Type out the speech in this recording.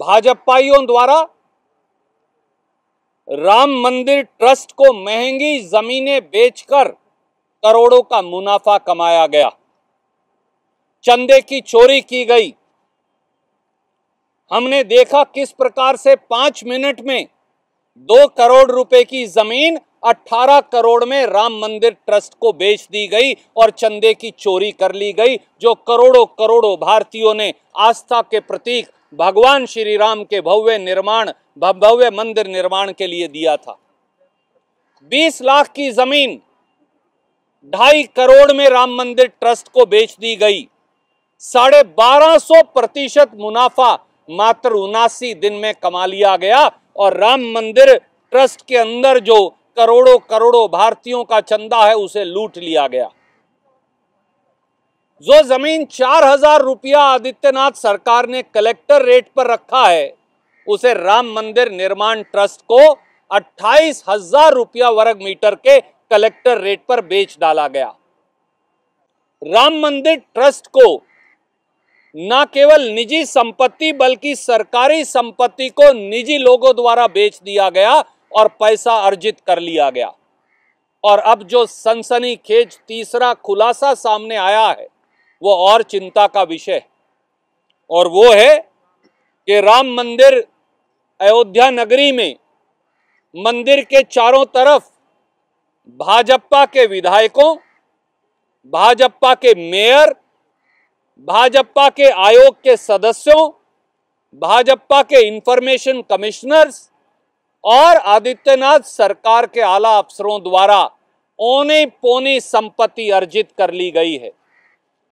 भाजपाइयों द्वारा राम मंदिर ट्रस्ट को महंगी जमीनें बेचकर करोड़ों का मुनाफा कमाया गया चंदे की चोरी की गई हमने देखा किस प्रकार से पांच मिनट में दो करोड़ रुपए की जमीन 18 करोड़ में राम मंदिर ट्रस्ट को बेच दी गई और चंदे की चोरी कर ली गई जो करोड़ों करोड़ों भारतीयों ने आस्था के प्रतीक भगवान श्री राम के भव्य निर्माण भव्य मंदिर निर्माण के लिए दिया था 20 लाख की जमीन ढाई करोड़ में राम मंदिर ट्रस्ट को बेच दी गई साढ़े बारह सौ प्रतिशत मुनाफा मात्र उनासी दिन में कमा लिया गया और राम मंदिर ट्रस्ट के अंदर जो करोड़ों करोड़ों भारतीयों का चंदा है उसे लूट लिया गया जो जमीन चार हजार रुपया आदित्यनाथ सरकार ने कलेक्टर रेट पर रखा है उसे राम मंदिर निर्माण ट्रस्ट को अट्ठाईस हजार रुपया वर्ग मीटर के कलेक्टर रेट पर बेच डाला गया राम मंदिर ट्रस्ट को न केवल निजी संपत्ति बल्कि सरकारी संपत्ति को निजी लोगों द्वारा बेच दिया गया और पैसा अर्जित कर लिया गया और अब जो सनसनी खेज तीसरा खुलासा सामने आया है वो और चिंता का विषय और वो है कि राम मंदिर अयोध्या नगरी में मंदिर के चारों तरफ भाजपा के विधायकों भाजपा के मेयर भाजपा के आयोग के सदस्यों भाजपा के इंफॉर्मेशन कमिश्नर्स और आदित्यनाथ सरकार के आला अफसरों द्वारा ओने पोनी संपत्ति अर्जित कर ली गई है